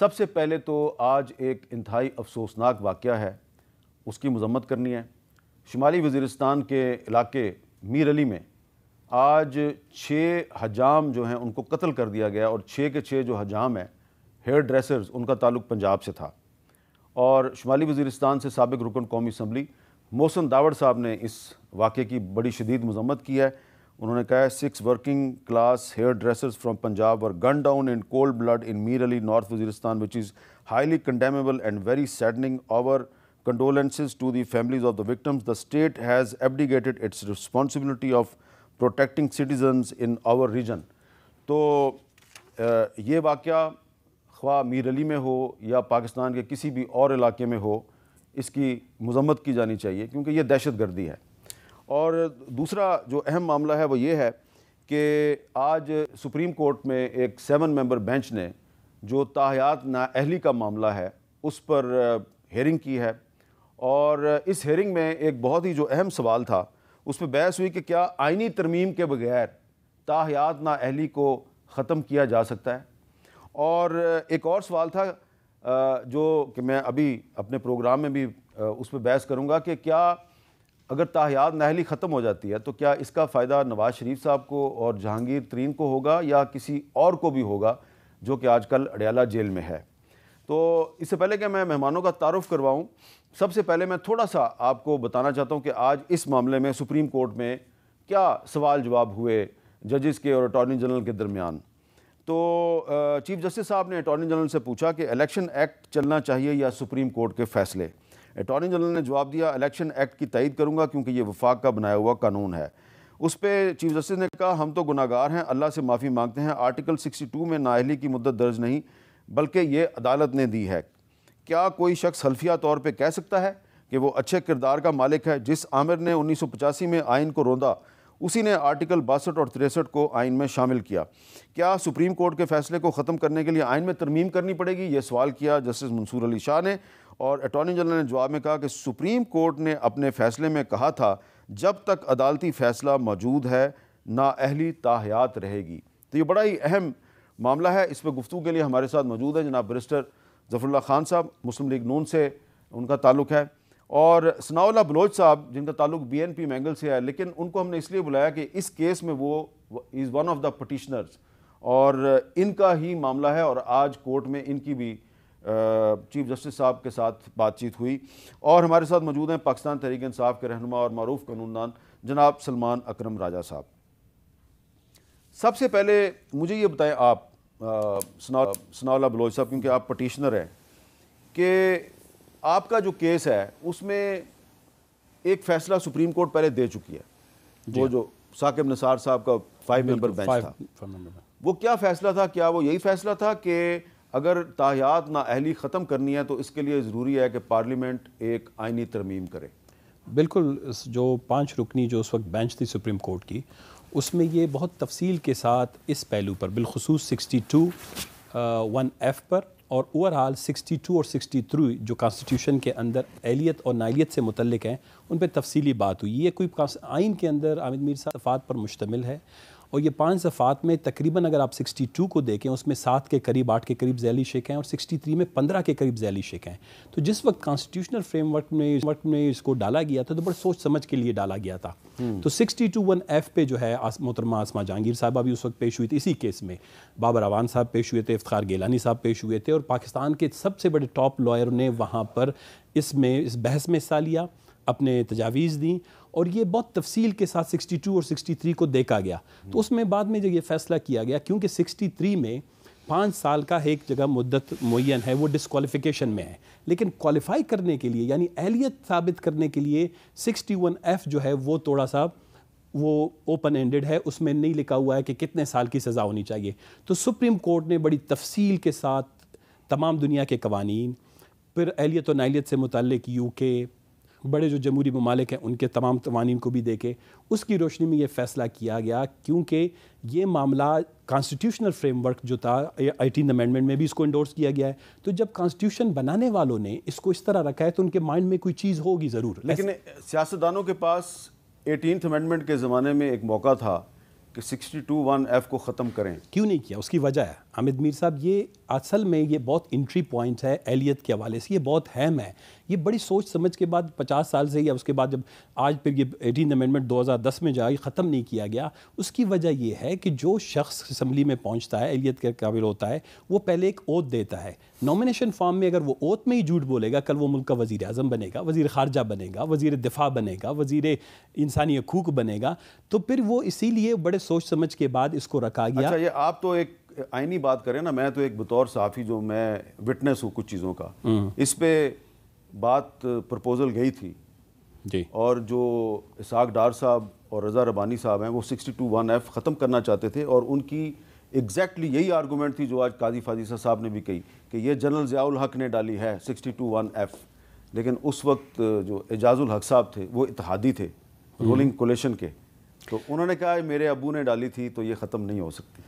सबसे पहले तो आज एक इंतहाई अफसोसनाक वाक़ है उसकी मजम्मत करनी है शुमाली वज़ीरस्तान के इलाके मीर अली में आज छः हजाम जो हैं उनको कत्ल कर दिया गया और छः के छः जो हजाम हैं हेयर ड्रेसर्स उनका ताल्लुक पंजाब से था और शुमाली वज़ीरस्तान से सबक रुकन कौमी असम्बली मोहसन दावड़ साहब ने इस वाक़े की बड़ी शदीद मजम्मत की है उन्होंने कहा है six working class hair dressers from Punjab और gun down in cold blood in Mir Ali north Waziristan which is highly condemnable and very saddening our condolences to the families of the victims the state has abdicated its responsibility of protecting citizen in our region तो ये वाक़ ख्वा मीर अली में हो या पाकिस्तान के किसी भी और इलाके में हो इसकी मजम्मत की जानी चाहिए क्योंकि ये दहशतगर्दी है और दूसरा जो अहम मामला है वो ये है कि आज सुप्रीम कोर्ट में एक सेवन मेंबर बेंच ने जो ताहयात नाअहली का मामला है उस पर हेयरिंग की है और इस हेयरिंग में एक बहुत ही जो अहम सवाल था उस पर बहस हुई कि क्या आइनी तरमीम के बगैर ताहयात नाअहली को ख़त्म किया जा सकता है और एक और सवाल था जो कि मैं अभी अपने प्रोग्राम में भी उस पर बहस करूँगा कि क्या अगर ताहयात नहली ख़त्म हो जाती है तो क्या इसका फ़ायदा नवाज़ शरीफ साहब को और जहांगीर तरीन को होगा या किसी और को भी होगा जो कि आजकल अडयाला जेल में है तो इससे पहले कि मैं मेहमानों का तारफ़ करवाऊँ सबसे पहले मैं थोड़ा सा आपको बताना चाहता हूँ कि आज इस मामले में सुप्रीम कोर्ट में क्या सवाल जवाब हुए जजेस के और अटॉर्नी जनरल के दरमियान तो चीफ जस्टिस साहब ने अटॉर्नी जनरल से पूछा कि इलेक्शन एक्ट चलना चाहिए या सुप्रीम कोर्ट के फ़ैसले अटॉर्नी जनरल ने जवाब दिया इलेक्शन एक्ट की तयद करूँगा क्योंकि ये वफाक का बनाया हुआ कानून है उस पर चीफ जस्टिस ने कहा हम तो गुनागार हैं अल्लाह से माफ़ी मांगते हैं आर्टिकल सिक्सटी टू में नाहली की मदद दर्ज नहीं बल्कि ये अदालत ने दी है क्या कोई शख्स हल्फिया तौर पर कह सकता है कि वो अच्छे किरदार का मालिक है जिस आमिर ने उन्नीस सौ पचासी में आइन को रोंदा उसी ने आर्टिकल बासठ और तिरसठ को आइन में शामिल किया क्या सुप्रीम कोर्ट के फैसले को ख़त्म करने के लिए आइन में तरमीम करनी पड़ेगी ये सवाल किया जस्टिस मंसूर अली शाह ने और अटॉर्नी जनरल ने जवाब में कहा कि सुप्रीम कोर्ट ने अपने फैसले में कहा था जब तक अदालती फ़ैसला मौजूद है ना अहली ताहयात रहेगी तो ये बड़ा ही अहम मामला है इस पर गुफ्तु के लिए हमारे साथ मौजूद है जनाब बरिस्टर जफरुल्ला खान साहब मुस्लिम लीग नून से उनका ताल्लुक है और सनाउल्ला बलोच साहब जिनका ताल्लुक बी एन पी मैंगल से है लेकिन उनको हमने इसलिए बुलाया कि इस केस में वो is one of the petitioners और इनका ही मामला है और आज कोर्ट में इनकी भी चीफ जस्टिस साहब के साथ बातचीत हुई और हमारे साथ मौजूद हैं पाकिस्तान तहरीक इंसाफ के रहनुमा और मरूफ कानूनदान जनाब सलमान अकरम राजा साहब सबसे पहले मुझे ये बताएं आप सनाउला बलोच साहब क्योंकि आप पटिशनर हैं कि आपका जो केस है उसमें एक फैसला सुप्रीम कोर्ट पहले दे चुकी है वो हाँ। जो साकिब निसार साहब का फाइव मेंबर बेंच था वो क्या फैसला था क्या वो यही फैसला था कि अगर तायात ना अहली ख़त्म करनी है तो इसके लिए ज़रूरी है कि पार्लियामेंट एक आइनी तरमीम करे बिल्कुल जो पाँच रुकनी जो उस वक्त बेंच थी सुप्रीम कोर्ट की उसमें ये बहुत तफसील के साथ इस पहलू पर बिलखसूस सिक्सटी टू वन एफ़ पर और ओवरऑल 62 और 63 जो कॉन्स्टिट्यूशन के अंदर एलियत और नालियत से मुतलक हैं उन पर तफसली बात हुई ये कोई आइन के अंदर आमिद मीर साफात पर मुश्तमिल है और ये पाँच दफ़ात में तकरीबन अगर आप 62 को देखें उसमें सात के करीब आठ के करीब जैली शेख हैं और 63 में पंद्रह के करीब जैली शेख हैं तो जिस वक्त कॉन्स्टिट्यूशनल फ्रेमवर्क में वर्क में इसको डाला गया था तो बड़ा सोच समझ के लिए डाला गया था हम्म। तो सिक्सटी टू वन एफ पे जो है आस, मोहतरमा आसमा जहांगीर साहबा भी उस वक्त पेश हुई थी इसी केस में बाबर अवान साहब पेश हुए थे इफ्तार गेलानी साहब पेश हुए थे और पाकिस्तान के सबसे बड़े टॉप लॉयर ने वहाँ पर इसमें इस बहस में हिस्सा लिया अपने तजावीज़ दी और ये बहुत तफसील के साथ 62 और 63 को देखा गया तो उसमें बाद में जब ये फैसला किया गया क्योंकि 63 में पाँच साल का एक जगह मुद्दत मुन है वो डिसकॉलीफिकेशन में है लेकिन क्वालिफाई करने के लिए यानी एहलीत साबित करने के लिए 61 एफ़ जो है वो थोड़ा सा वो ओपन एंडेड है उसमें नहीं लिखा हुआ है कि कितने साल की सज़ा होनी चाहिए तो सुप्रीम कोर्ट ने बड़ी तफसील के साथ तमाम दुनिया के कवानीन फिर एहलीत और नालियत से मुतल यू के बड़े जो जमहूरी ममालिक हैं उनके तमाम कवानीन को भी देखे उसकी रोशनी में ये फ़ैसला किया गया क्योंकि ये मामला कॉन्स्टिट्यूशनल फ्रेमवर्क जो था एटीन अमेंडमेंट में भी इसको इंडोर्स किया गया है तो जब कॉन्स्टिट्यूशन बनाने वालों ने इसको इस तरह रखा है तो उनके माइंड में कोई चीज़ होगी ज़रूर लेकिन सियासतदानों के पास एटीन अमेंडमेंट के ज़माने में एक मौका था कि सिक्सटी टू वन एफ़ को ख़त्म करें क्यों नहीं किया उसकी वजह है हामिद मीर साहब ये असल में ये बहुत इंट्री पॉइंट है एलियत के हवाले से ये बहुत अहम है ये बड़ी सोच समझ के बाद 50 साल से या उसके बाद जब आज फिर ये एटीन अमेंडमेंट 2010 में जाए ख़त्म नहीं किया गया उसकी वजह यह है कि जो शख्स असम्बली में पहुंचता है एलियत के काबिल होता है वो पहले एक ओत देता है नॉमिनेशन फॉर्म में अगर वो ओत में ही झूठ बोलेगा कल वो मुल्क का वज़ी अजम बनेगा वज़ी खारजा बनेगा वज़ी दिफा बनेगा वजीर इंसानी हकूक बनेगा तो फिर वो इसीलिए बड़े सोच समझ के बाद इसको रखा गया अच्छा ये आप तो एक आइनी बात करें ना मैं तो एक बतौर साफ़ी जो मैं विटनेस हूँ कुछ चीज़ों का हम्म। इस पर बात प्रपोज़ल गई थी जी और जो इसाक डार साहब और रज़ा रबानी साहब हैं वो सिक्सटी टू वन एफ़ ख़त्म करना चाहते थे और उनकी एग्जैक्टली यही आर्गूमेंट थी जो आज काजी फाजिसा साहब ने भी कही कि ये जनरल ज़ियाउल हक ने डाली है सिक्सटी टू वन एफ़ लेकिन उस वक्त जो एजाजुल हक साहब थे वो इतिहादी थे रूलिंग हम्म। कोलेशन के तो उन्होंने कहा मेरे अबू ने डाली थी तो ये ख़त्म नहीं हो सकती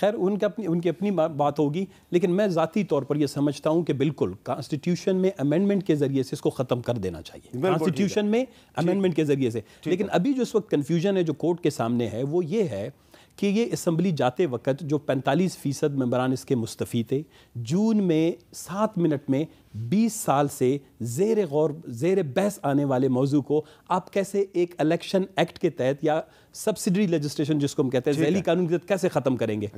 खैर उनके अपनी उनकी अपनी बात होगी लेकिन मैं ज़ाती तौर पर यह समझता हूँ कि बिल्कुल कॉन्स्टिट्यूशन में अमेंडमेंट के ज़रिए से इसको ख़त्म कर देना चाहिए कॉन्स्टिट्यूशन में अमेंडमेंट के ज़रिए से लेकिन अभी जो इस वक्त कन्फ्यूजन है जो कोर्ट के सामने है वो ये है कि ये इसम्बली जाते वक्त जो 45 फ़ीसद मम्बरान इसके मुस्तफ़ी थे जून में सात मिनट में 20 साल से जेर गौर जेर बहस आने वाले मौजू को आप कैसे एक इलेक्शन एक्ट के तहत या सब्सिडरी लेजिस्लेशन जिसको हम कहते हैं जैली कानून के तहत कैसे ख़त्म करेंगे